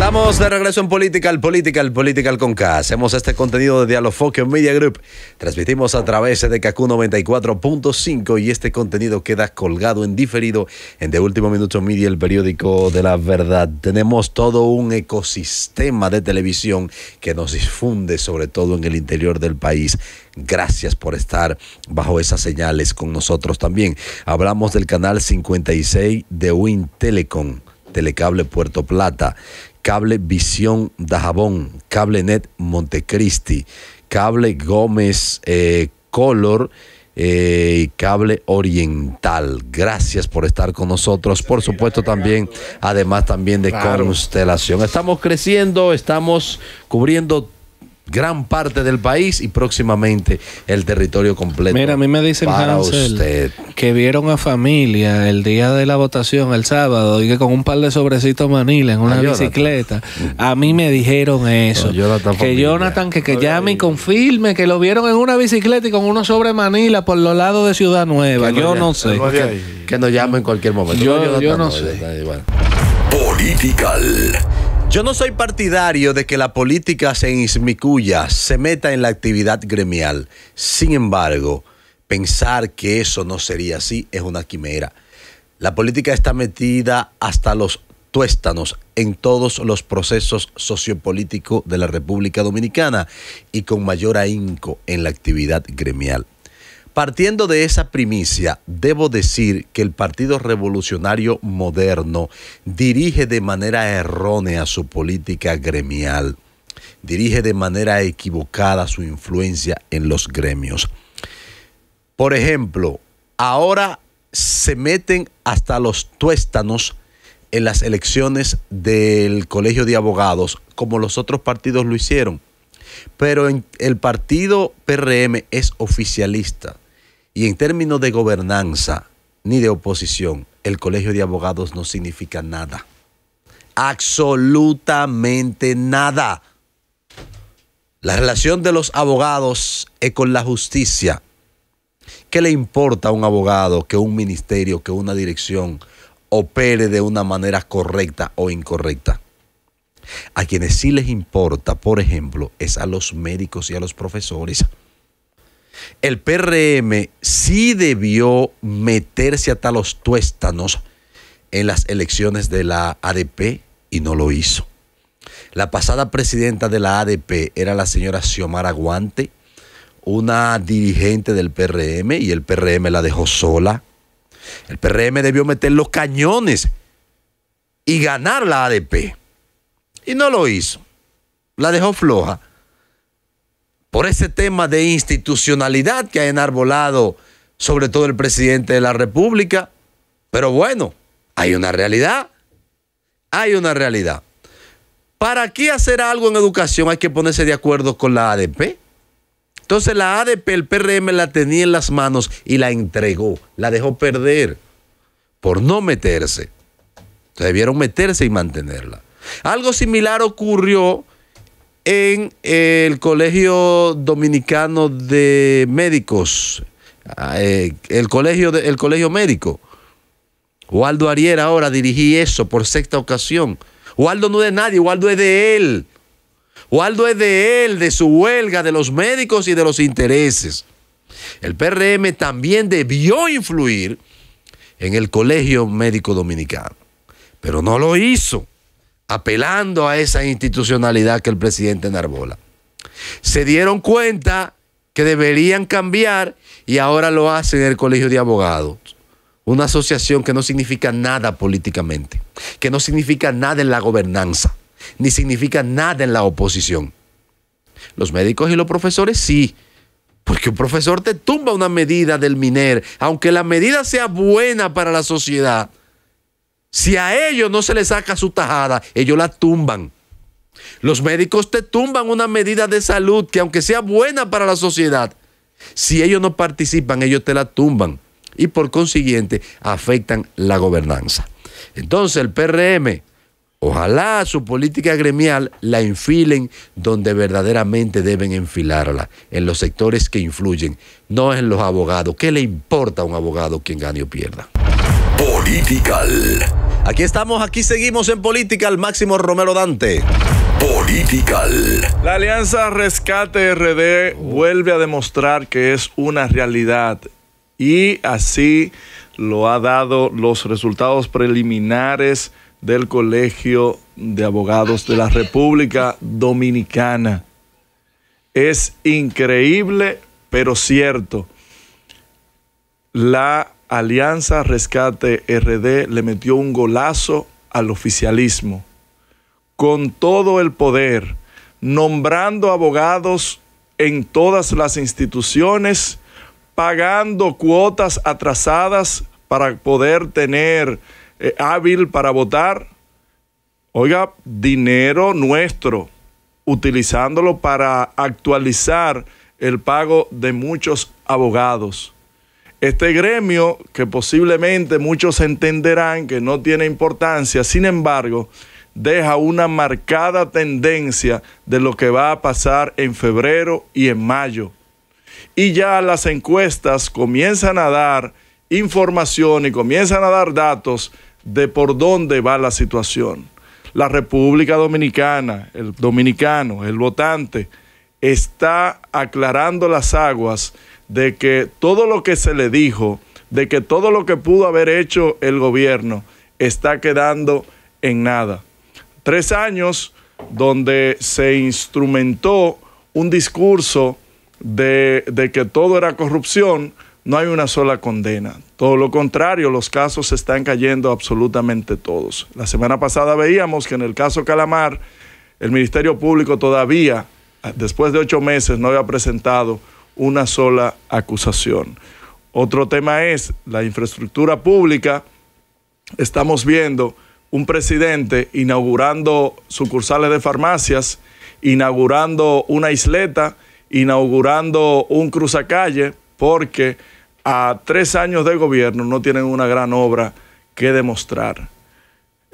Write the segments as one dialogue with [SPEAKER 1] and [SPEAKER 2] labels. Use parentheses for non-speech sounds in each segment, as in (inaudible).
[SPEAKER 1] Estamos de regreso en Political, Political, Political con K. Hacemos este contenido de Dialofoque Media Group. Transmitimos a través de CACU 94.5 y este contenido queda colgado en diferido en De Último Minuto Media, el periódico de la verdad. Tenemos todo un ecosistema de televisión que nos difunde, sobre todo en el interior del país. Gracias por estar bajo esas señales con nosotros también. Hablamos del canal 56 de Win Telecom. Telecable Puerto Plata, Cable Visión Dajabón, Cable Net Montecristi, Cable Gómez eh, Color eh, y Cable Oriental. Gracias por estar con nosotros. Por supuesto también, además también de Constelación. Estamos creciendo, estamos cubriendo gran parte del país y próximamente el territorio completo.
[SPEAKER 2] Mira, a mí me dicen para usted. que vieron a familia el día de la votación, el sábado, y que con un par de sobrecitos Manila en una bicicleta. A mí me dijeron eso. que Jonathan, que, llame y confirme que lo vieron en una bicicleta y con unos sobre Manila por los lados de Ciudad Nueva. yo no, sé. Que, nos llame en cualquier momento. Yo, yo no, sé.
[SPEAKER 1] Political. Yo no soy partidario de que la política se inmiscuya, se meta en la actividad gremial. Sin embargo, pensar que eso no sería así es una quimera. La política está metida hasta los tuéstanos en todos los procesos sociopolíticos de la República Dominicana y con mayor ahínco en la actividad gremial. Partiendo de esa primicia, debo decir que el Partido Revolucionario Moderno dirige de manera errónea su política gremial, dirige de manera equivocada su influencia en los gremios. Por ejemplo, ahora se meten hasta los tuéstanos en las elecciones del Colegio de Abogados, como los otros partidos lo hicieron. Pero el partido PRM es oficialista y en términos de gobernanza ni de oposición, el Colegio de Abogados no significa nada. Absolutamente nada. La relación de los abogados es con la justicia. ¿Qué le importa a un abogado que un ministerio, que una dirección opere de una manera correcta o incorrecta? A quienes sí les importa, por ejemplo, es a los médicos y a los profesores el PRM sí debió meterse hasta los tuéstanos en las elecciones de la ADP y no lo hizo. La pasada presidenta de la ADP era la señora Xiomara Guante, una dirigente del PRM, y el PRM la dejó sola. El PRM debió meter los cañones y ganar la ADP. Y no lo hizo. La dejó floja por ese tema de institucionalidad que ha enarbolado sobre todo el presidente de la República. Pero bueno, hay una realidad. Hay una realidad. ¿Para qué hacer algo en educación hay que ponerse de acuerdo con la ADP? Entonces la ADP, el PRM la tenía en las manos y la entregó, la dejó perder por no meterse. debieron meterse y mantenerla. Algo similar ocurrió en el Colegio Dominicano de Médicos, ah, eh, el, colegio Colegio Médico. Waldo Ariera ahora dirigí eso por sexta ocasión. Waldo no es de nadie, Waldo es de él. Waldo es de él, de su huelga, de los médicos y de los intereses. El PRM también debió influir en el Colegio Médico Dominicano, pero no lo hizo apelando a esa institucionalidad que el presidente Narbola. Se dieron cuenta que deberían cambiar y ahora lo hacen en el Colegio de Abogados. Una asociación que no significa nada políticamente, que no significa nada en la gobernanza, ni significa nada en la oposición. Los médicos y los profesores sí, porque un profesor te tumba una medida del MINER, aunque la medida sea buena para la sociedad, si a ellos no se les saca su tajada, ellos la tumban. Los médicos te tumban una medida de salud que aunque sea buena para la sociedad, si ellos no participan, ellos te la tumban y por consiguiente afectan la gobernanza. Entonces el PRM, ojalá su política gremial la enfilen donde verdaderamente deben enfilarla, en los sectores que influyen, no en los abogados. ¿Qué le importa a un abogado quien gane o pierda? Political. Aquí estamos, aquí seguimos en Political, Máximo Romero Dante. Political.
[SPEAKER 3] La Alianza Rescate RD vuelve a demostrar que es una realidad y así lo ha dado los resultados preliminares del Colegio de Abogados de la República Dominicana. Es increíble, pero cierto. La Alianza Rescate RD le metió un golazo al oficialismo, con todo el poder, nombrando abogados en todas las instituciones, pagando cuotas atrasadas para poder tener eh, hábil para votar. Oiga, dinero nuestro, utilizándolo para actualizar el pago de muchos abogados. Este gremio, que posiblemente muchos entenderán que no tiene importancia, sin embargo, deja una marcada tendencia de lo que va a pasar en febrero y en mayo. Y ya las encuestas comienzan a dar información y comienzan a dar datos de por dónde va la situación. La República Dominicana, el dominicano, el votante, está aclarando las aguas de que todo lo que se le dijo, de que todo lo que pudo haber hecho el gobierno está quedando en nada. Tres años donde se instrumentó un discurso de, que todo era corrupción, no hay una sola condena. Todo lo contrario, los casos se están cayendo absolutamente todos. La semana pasada veíamos que en el caso Calamar, el Ministerio Público todavía, después de ocho meses, no había presentado una sola acusación. Otro tema es la infraestructura pública. Estamos viendo un presidente inaugurando sucursales de farmacias, inaugurando una isleta, inaugurando un cruzacalle, porque a tres años de gobierno no tienen una gran obra que demostrar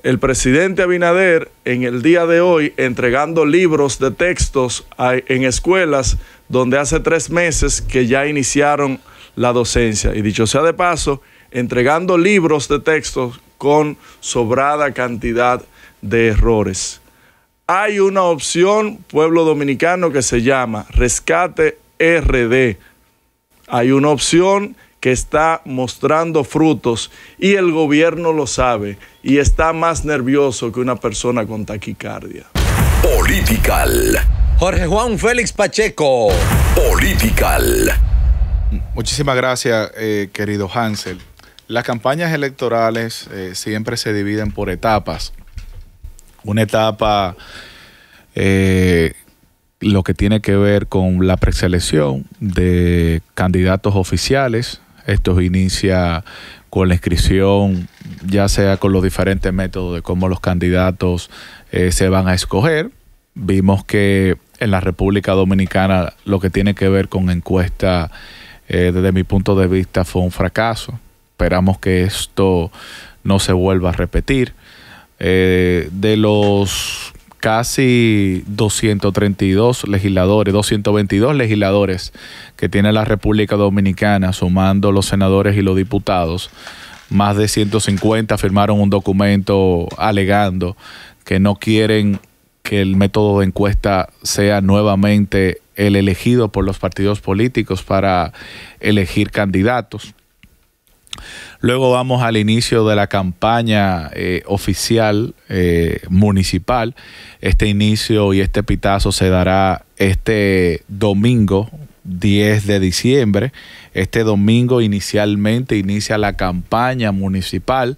[SPEAKER 3] el presidente Abinader en el día de hoy entregando libros de textos en escuelas donde hace tres meses que ya iniciaron la docencia. Y dicho sea de paso, entregando libros de textos con sobrada cantidad de errores. Hay una opción, pueblo dominicano, que se llama Rescate RD. Hay una opción que está mostrando frutos y el gobierno lo sabe y está más nervioso que una persona con taquicardia. Political.
[SPEAKER 1] Jorge Juan Félix Pacheco.
[SPEAKER 3] Political.
[SPEAKER 1] Muchísimas
[SPEAKER 4] gracias, eh, querido Hansel. Las campañas electorales eh, siempre se dividen por etapas. Una etapa eh, lo que tiene que ver con la preselección de candidatos oficiales esto inicia con la inscripción, ya sea con los diferentes métodos de cómo los candidatos eh, se van a escoger. Vimos que en la República Dominicana lo que tiene que ver con encuesta, eh, desde mi punto de vista, fue un fracaso. Esperamos que esto no se vuelva a repetir. Eh, de los casi 232 legisladores, 222 legisladores que tiene la República Dominicana, sumando los senadores y los diputados, más de 150 firmaron un documento alegando que no quieren que el método de encuesta sea nuevamente el elegido por los partidos políticos para elegir candidatos. Luego vamos al inicio de la campaña eh, oficial eh, municipal. Este inicio y este pitazo se dará este domingo 10 de diciembre. Este domingo inicialmente inicia la campaña municipal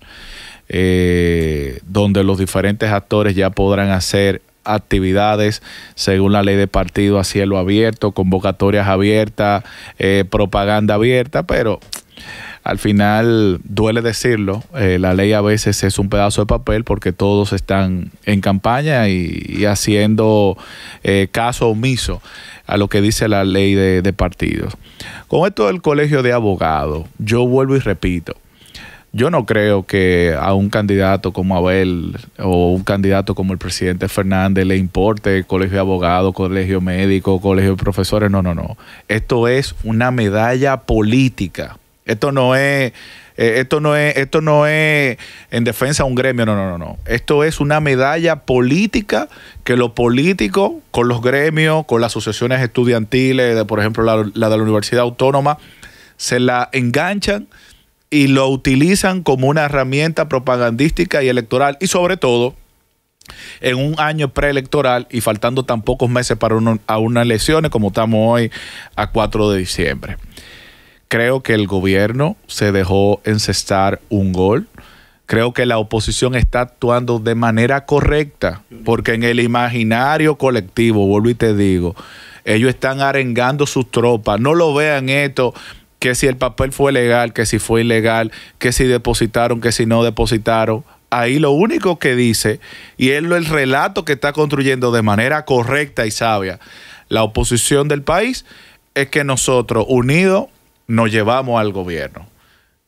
[SPEAKER 4] eh, donde los diferentes actores ya podrán hacer actividades según la ley de partido a cielo abierto, convocatorias abiertas, propaganda abierta, pero al final, duele decirlo, eh, la ley a veces es un pedazo de papel porque todos están en campaña y, haciendo eh, caso omiso a lo que dice la ley de, de partidos. Con esto del colegio de abogados, yo vuelvo y repito, yo no creo que a un candidato como Abel o un candidato como el presidente Fernández le importe colegio de abogados, colegio médico, colegio de profesores. No, no, no. Esto es una medalla política esto no es, eh, esto no es, esto no es en defensa de un gremio, no, no, no, no. Esto es una medalla política que los políticos, con los gremios, con las asociaciones estudiantiles, por ejemplo la, de la Universidad Autónoma, se la enganchan y lo utilizan como una herramienta propagandística y electoral. Y sobre todo, en un año preelectoral y faltando tan pocos meses para una a unas elecciones como estamos hoy a 4 de diciembre. Creo que el gobierno se dejó encestar un gol. Creo que la oposición está actuando de manera correcta, porque en el imaginario colectivo, vuelvo y te digo, ellos están arengando sus tropas. No lo vean esto, que si el papel fue legal, que si fue ilegal, que si depositaron, que si no depositaron. Ahí lo único que dice, y es el relato que está construyendo de manera correcta y sabia la oposición del país, es que nosotros unidos nos llevamos al gobierno.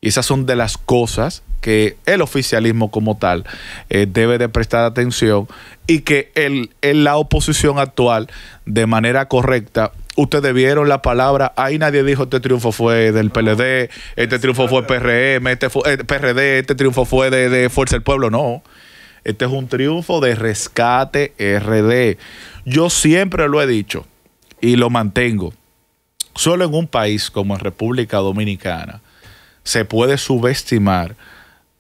[SPEAKER 4] Y esas son de las cosas que el oficialismo como tal eh, debe de prestar atención y que el, en la oposición actual, de manera correcta, ustedes vieron la palabra, ahí nadie dijo este triunfo fue del PLD, este triunfo fue PRM, este fue, eh, PRD, este triunfo fue de, de, Fuerza del Pueblo, no. Este es un triunfo de rescate RD. Yo siempre lo he dicho y lo mantengo. Solo en un país como en República Dominicana se puede subestimar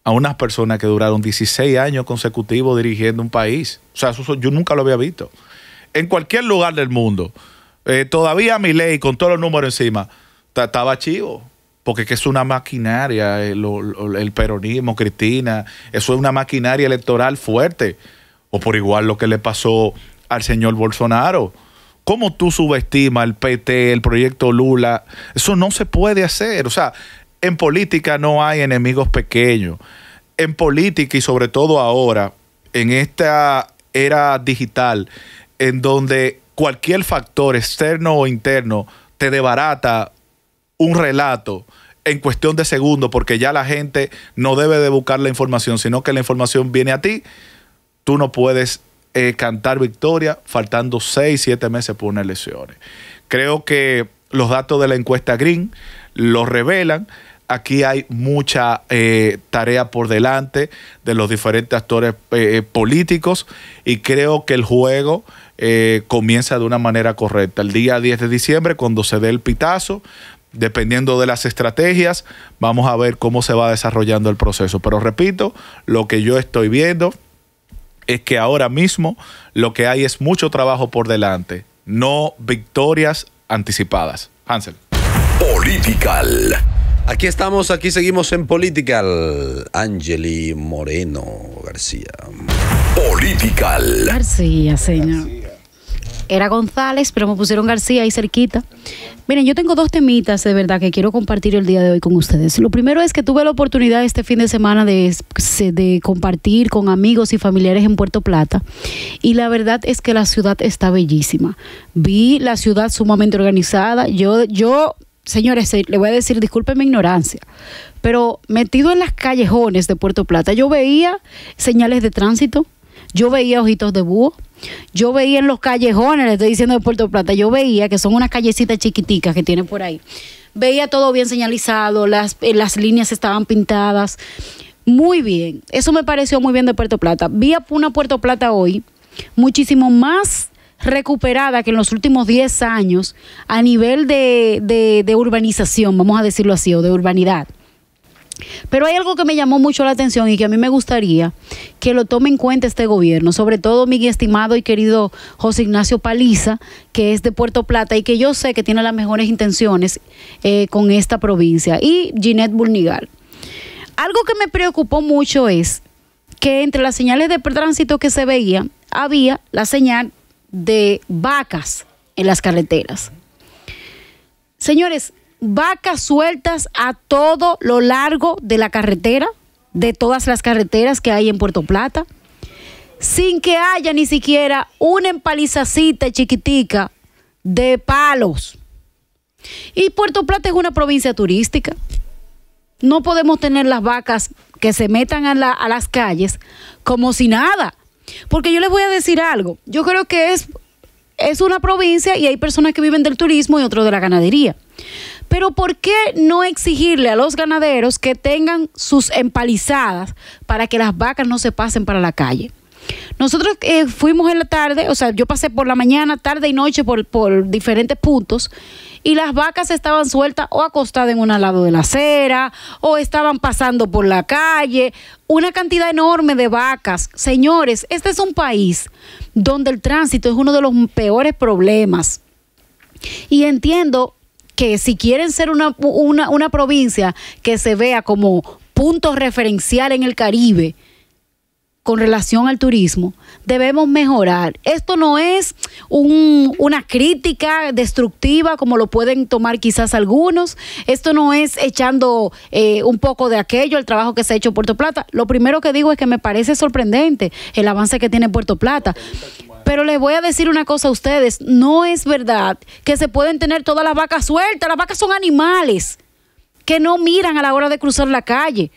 [SPEAKER 4] a unas personas que duraron 16 años consecutivos dirigiendo un país. O sea, yo nunca lo había visto. En cualquier lugar del mundo, eh, todavía mi ley, con todos los números encima, estaba chivo. Porque es una maquinaria, eh, el peronismo, Cristina, eso es una maquinaria electoral fuerte. O por igual lo que le pasó al señor Bolsonaro ¿Cómo tú subestimas el PT, el proyecto Lula? Eso no se puede hacer. O sea, en política no hay enemigos pequeños. En política y sobre todo ahora, en esta era digital, en donde cualquier factor externo o interno te debarata un relato en cuestión de segundos, porque ya la gente no debe de buscar la información, sino que la información viene a ti, tú no puedes eh, cantar victoria faltando 6, 7 meses por unas elecciones. Creo que los datos de la encuesta Green lo revelan. Aquí hay mucha eh, tarea por delante de los diferentes actores eh, políticos y creo que el juego comienza de una manera correcta. El día 10 de diciembre, cuando se dé el pitazo, dependiendo de las estrategias, vamos a ver cómo se va desarrollando el proceso. Pero repito, lo que yo estoy viendo es que ahora mismo lo que hay es mucho trabajo por delante,
[SPEAKER 1] no victorias anticipadas. Hansel. Political. Aquí estamos, aquí seguimos en Political. Angeli Moreno García. Political.
[SPEAKER 5] García, señor era González, pero me pusieron García ahí cerquita. Miren, yo tengo dos temitas de verdad que quiero compartir el día de hoy con ustedes. Lo primero es que tuve la oportunidad este fin de semana de, de compartir con amigos y familiares en Puerto Plata y la verdad es que la ciudad está bellísima. Vi la ciudad sumamente organizada. Yo, yo señores, le voy a decir, disculpen mi ignorancia, pero metido en las callejones de Puerto Plata, yo veía señales de tránsito, yo veía ojitos de búho. Yo veía en los callejones, le estoy diciendo de Puerto Plata, yo veía que son unas callecitas chiquiticas que tienen por ahí. Veía todo bien señalizado, las, eh, las líneas estaban pintadas. Muy bien. Eso me pareció muy bien de Puerto Plata. Vi a una Puerto Plata hoy muchísimo más recuperada que en los últimos 10 años a nivel de, de, urbanización, vamos a decirlo así, o de urbanidad. Pero hay algo que me llamó mucho la atención y que a mí me gustaría que lo tome en cuenta este gobierno, sobre todo mi estimado y querido José Ignacio Paliza, que es de Puerto Plata y que yo sé que tiene las mejores intenciones eh, con esta provincia, y Ginette Bulnigal. Algo que me preocupó mucho es que entre las señales de tránsito que se veía, había la señal de vacas en las carreteras. Señores, vacas sueltas a todo lo largo de la carretera de todas las carreteras que hay en Puerto Plata, sin que haya ni siquiera una empalizacita chiquitica de palos. Y Puerto Plata es una provincia turística. No podemos tener las vacas que se metan a, las calles como si nada. Porque yo les voy a decir algo. Yo creo que es, es una provincia y hay personas que viven del turismo y otros de la ganadería. Pero ¿por qué no exigirle a los ganaderos que tengan sus empalizadas para que las vacas no se pasen para la calle? Nosotros eh, fuimos en la tarde, o sea, yo pasé por la mañana, tarde y noche por, por diferentes puntos y las vacas estaban sueltas o acostadas en un lado de la acera o estaban pasando por la calle. Una cantidad enorme de vacas. Señores, este es un país donde el tránsito es uno de los peores problemas. Y entiendo que si quieren ser una, una, una provincia que se vea como punto referencial en el Caribe, con relación al turismo, debemos mejorar. Esto no es un, una crítica destructiva como lo pueden tomar quizás algunos. Esto no es echando eh, un poco de aquello, el trabajo que se ha hecho en Puerto Plata. Lo primero que digo es que me parece sorprendente el avance que tiene Puerto Plata. Pero les voy a decir una cosa a ustedes, no es verdad que se pueden tener todas las vacas sueltas, las vacas son animales que no miran a la hora de cruzar la calle.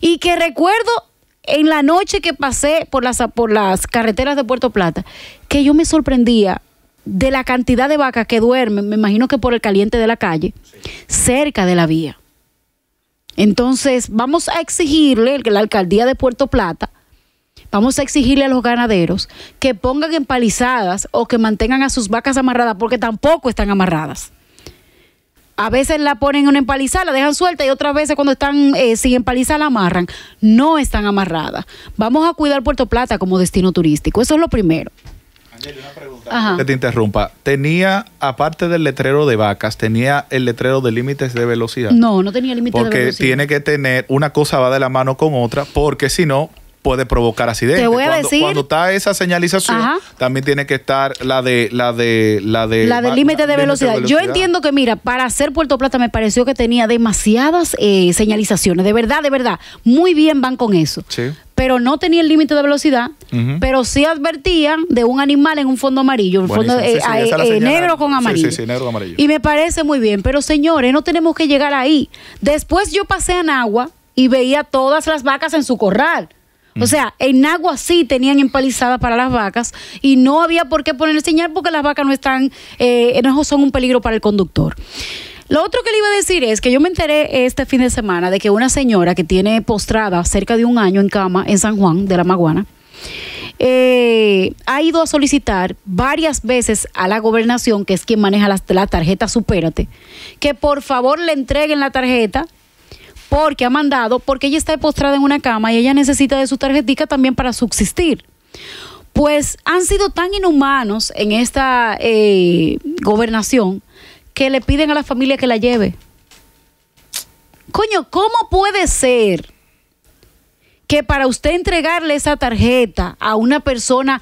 [SPEAKER 5] Y que recuerdo en la noche que pasé por las, por las carreteras de Puerto Plata, que yo me sorprendía de la cantidad de vacas que duermen, me imagino que por el caliente de la calle, cerca de la vía. Entonces, vamos a exigirle que la alcaldía de Puerto Plata Vamos a exigirle a los ganaderos que pongan empalizadas o que mantengan a sus vacas amarradas porque tampoco están amarradas. A veces la ponen en una empalizada, la dejan suelta y otras veces cuando están eh, sin empalizada la amarran. No están amarradas. Vamos a cuidar Puerto Plata como destino turístico. Eso es lo primero. Angel,
[SPEAKER 4] una pregunta. Que te interrumpa. ¿Tenía, aparte del letrero de vacas, tenía el letrero de límites de velocidad?
[SPEAKER 5] No, no tenía límites de velocidad. Porque
[SPEAKER 4] tiene que tener, una cosa va de la mano con otra, porque si no, puede provocar accidentes. Te voy a cuando, decir. Cuando está esa señalización, también tiene que estar la de la de la de la del límite de, velocidad. Yo entiendo
[SPEAKER 5] que mira, para hacer Puerto Plata me pareció que tenía demasiadas eh, señalizaciones, de verdad, de verdad. Muy bien van con eso. Sí. Pero no tenía el límite de velocidad, pero sí advertían de un animal en un fondo amarillo, un fondo eh, eh, negro con amarillo. Sí, sí, negro con amarillo. Y me parece muy bien, pero señores, no tenemos que llegar ahí. Después yo pasé en agua y veía todas las vacas en su corral. O sea, en agua sí tenían empalizada para las vacas y no había por qué poner señal porque las vacas no están, eh, no son un peligro para el conductor. Lo otro que le iba a decir es que yo me enteré este fin de semana de que una señora que tiene postrada cerca de un año en cama en San Juan de la Maguana, eh, ha ido a solicitar varias veces a la gobernación, que es quien maneja la, la tarjeta Supérate, que por favor le entreguen la tarjeta porque ha mandado, porque ella está postrada en una cama y ella necesita de su tarjetita también para subsistir. Pues han sido tan inhumanos en esta eh, gobernación que le piden a la familia que la lleve. Coño, ¿cómo puede ser que para usted entregarle esa tarjeta a una persona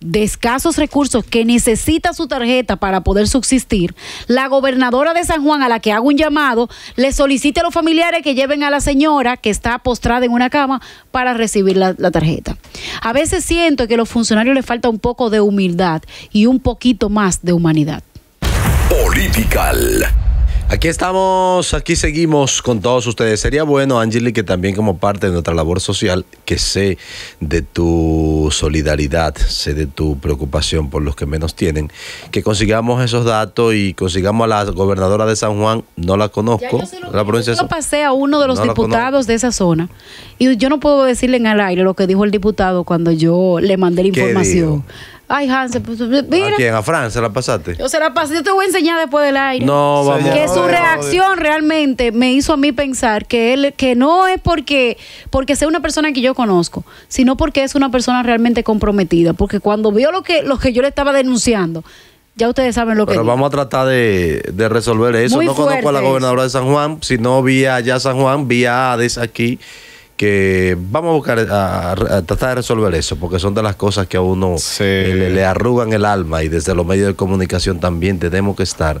[SPEAKER 5] de escasos recursos que necesita su tarjeta para poder subsistir, la gobernadora de San Juan, a la que hago un llamado, le solicite a los familiares que lleven a la señora que está postrada en una cama para recibir la, tarjeta. A veces siento que a los funcionarios les falta un poco de humildad y un poquito más de humanidad.
[SPEAKER 1] Aquí estamos, aquí seguimos con todos ustedes. Sería bueno, Angeli, que también como parte de nuestra labor social, que sé de tu solidaridad, sé de tu preocupación por los que menos tienen, que consigamos esos datos y consigamos a la gobernadora de San Juan, no la conozco, yo la yo
[SPEAKER 5] pasé a uno de los diputados de esa zona y yo no puedo decirle en el aire lo que dijo el diputado cuando yo le mandé la información. Ay, Hans, ¿A quién? ¿A
[SPEAKER 1] Fran? ¿Se la pasaste? Yo se
[SPEAKER 5] la Yo te voy a enseñar después del aire. No, vamos. Que su reacción realmente me hizo a mí pensar que él, que no es porque, porque sea una persona que yo conozco, sino porque es una persona realmente comprometida. Porque cuando vio lo que, lo que yo le estaba denunciando, ya ustedes saben lo que. Pero vamos
[SPEAKER 1] a tratar de, resolver eso. no conozco a la gobernadora de San Juan, sino vía allá San Juan, vía Hades aquí que vamos a buscar a, tratar de resolver eso, porque son de las cosas que a uno eh, le, arrugan el alma y desde los medios de comunicación también tenemos que estar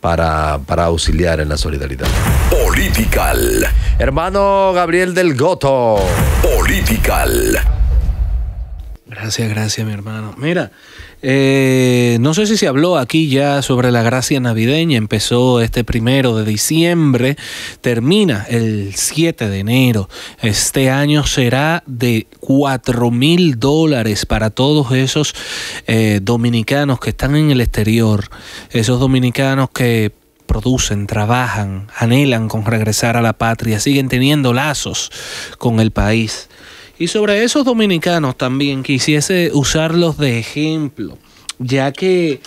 [SPEAKER 1] para, para auxiliar en la solidaridad. Political. Hermano Gabriel del Goto. Political.
[SPEAKER 2] Gracias, gracias, mi hermano. Mira, eh, no sé si se habló aquí ya sobre la gracia navideña. Empezó este primero de diciembre, termina el 7 de enero. Este año será de 4 mil dólares para todos esos eh, dominicanos que están en el exterior, esos dominicanos que producen, trabajan, anhelan con regresar a la patria, siguen teniendo lazos con el país. Y sobre esos dominicanos también quisiese usarlos de ejemplo, ya que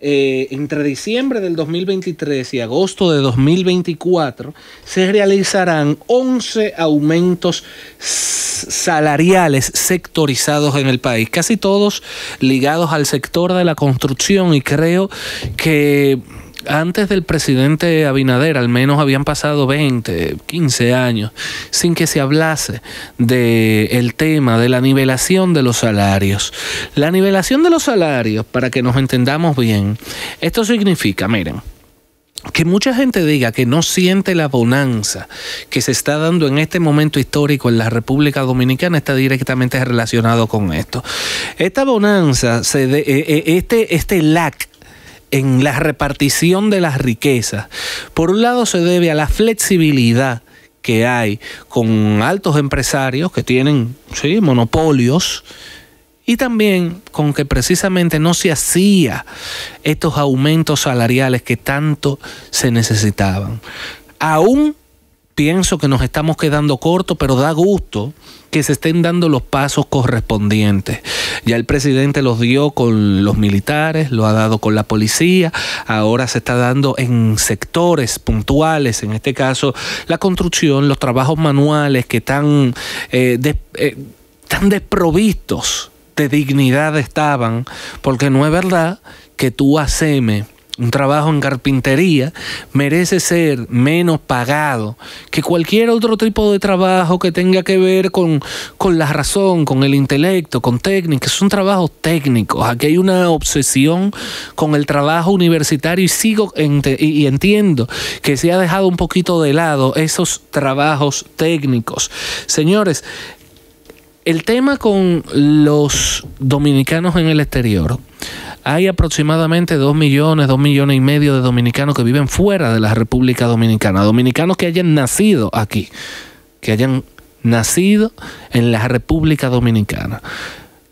[SPEAKER 2] eh, entre diciembre del 2023 y agosto de 2024 se realizarán 11 aumentos salariales sectorizados en el país, casi todos ligados al sector de la construcción y creo que antes del presidente Abinader al menos habían pasado 20, 15 años sin que se hablase del tema de la nivelación de los salarios. La nivelación de los salarios, para que nos entendamos bien, esto significa, miren, que mucha gente diga que no siente la bonanza que se está dando en este momento histórico en la República Dominicana está directamente relacionado con esto. Esta bonanza, se e, e, este, este lac en la repartición de las riquezas, por un lado se debe a la flexibilidad que hay con altos empresarios que tienen monopolios, y también con que precisamente no se hacía estos aumentos salariales que tanto se necesitaban. Aún Pienso que nos estamos quedando cortos, pero da gusto que se estén dando los pasos correspondientes. Ya el presidente los dio con los militares, lo ha dado con la policía, ahora se está dando en sectores puntuales, en este caso la construcción, los trabajos manuales que tan eh, eh desprovistos de dignidad estaban, porque no es verdad que tú aseme un trabajo en carpintería merece ser menos pagado que cualquier otro tipo de trabajo que tenga que ver con, la razón, con el intelecto, con técnicas. Son trabajos técnicos. Aquí hay una obsesión con el trabajo universitario y sigo y entiendo que se ha dejado un poquito de lado esos trabajos técnicos. Señores, el tema con los dominicanos en el exterior hay aproximadamente 2 millones, 2 millones y medio de dominicanos que viven fuera de la República Dominicana, dominicanos que hayan nacido aquí, que hayan nacido en la República Dominicana.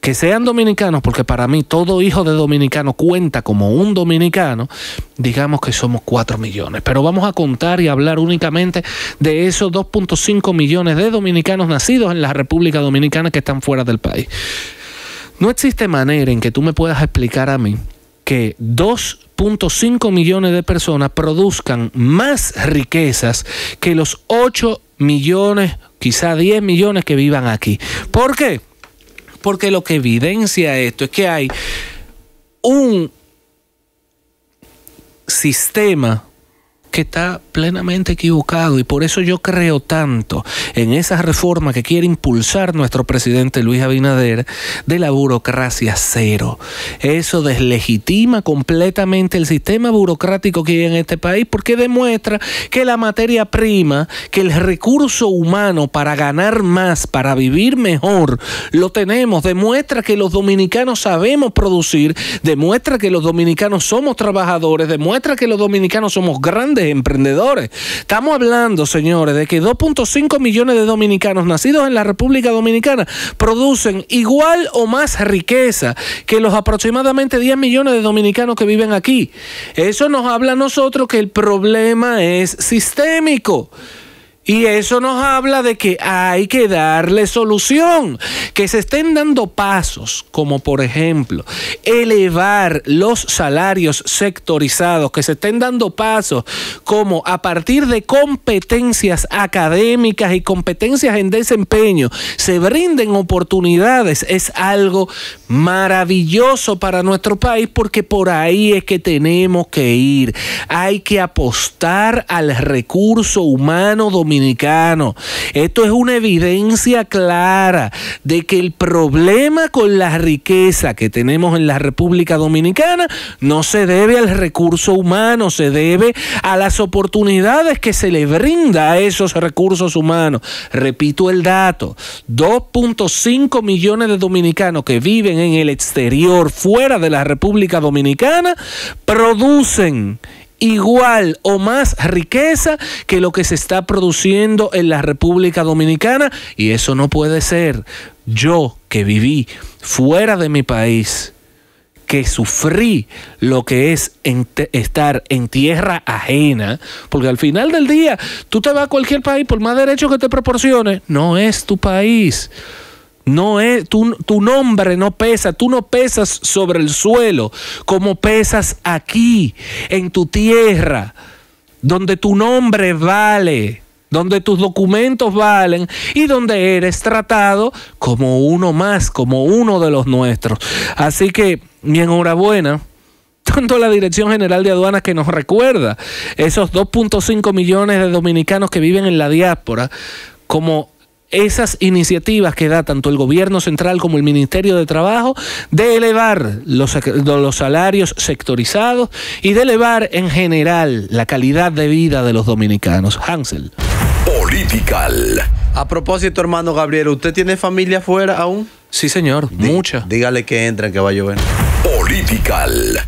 [SPEAKER 2] Que sean dominicanos, porque para mí todo hijo de dominicano cuenta como un dominicano, digamos que somos 4 millones. Pero vamos a contar y hablar únicamente de esos 2.5 millones de dominicanos nacidos en la República Dominicana que están fuera del país. No existe manera en que tú me puedas explicar a mí que 2.5 millones de personas produzcan más riquezas que los 8 millones, quizá 10 millones que vivan aquí. ¿Por qué? Porque lo que evidencia esto es que hay un sistema que está plenamente equivocado y por eso yo creo tanto en esa reforma que quiere impulsar nuestro presidente Luis Abinader de la burocracia cero. Eso deslegitima completamente el sistema burocrático que hay en este país porque demuestra que la materia prima, que el recurso humano para ganar más, para vivir mejor, lo tenemos. Demuestra que los dominicanos sabemos producir, demuestra que los dominicanos somos trabajadores, demuestra que los dominicanos somos grandes emprendedores, Estamos hablando, señores, de que 2.5 millones de dominicanos nacidos en la República Dominicana producen igual o más riqueza que los aproximadamente 10 millones de dominicanos que viven aquí. Eso nos habla a nosotros que el problema es sistémico. Y eso nos habla de que hay que darle solución, que se estén dando pasos, como por ejemplo elevar los salarios sectorizados, que se estén dando pasos como a partir de competencias académicas y competencias en desempeño se brinden oportunidades, es algo maravilloso para nuestro país porque por ahí es que tenemos que ir. Hay que apostar al recurso humano dominicano Dominicano. Esto es una evidencia clara de que el problema con la riqueza que tenemos en la República Dominicana no se debe al recurso humano, se debe a las oportunidades que se le brinda a esos recursos humanos. Repito el dato, 2.5 millones de dominicanos que viven en el exterior, fuera de la República Dominicana, producen igual o más riqueza que lo que se está produciendo en la República Dominicana y eso no puede ser. Yo que viví fuera de mi país, que sufrí lo que es estar en tierra ajena, porque al final del día tú te vas a cualquier país por más derechos que te proporcione, no es tu país. No es, tu, nombre no pesa, tú no pesas sobre el suelo como pesas aquí, en tu tierra, donde tu nombre vale, donde tus documentos valen y donde eres tratado como uno más, como uno de los nuestros. Así que mi enhorabuena (laughs) tanto la Dirección General de Aduanas que nos recuerda esos 2.5 millones de dominicanos que viven en la diáspora, como esas iniciativas que da tanto el gobierno central como el Ministerio de Trabajo de elevar los, salarios sectorizados y de elevar en general la calidad de vida de los dominicanos. Hansel.
[SPEAKER 1] Political. A propósito, hermano Gabriel, ¿usted tiene familia afuera aún? Sí, señor, mucha. Dígale que entren, que va a llover. Political.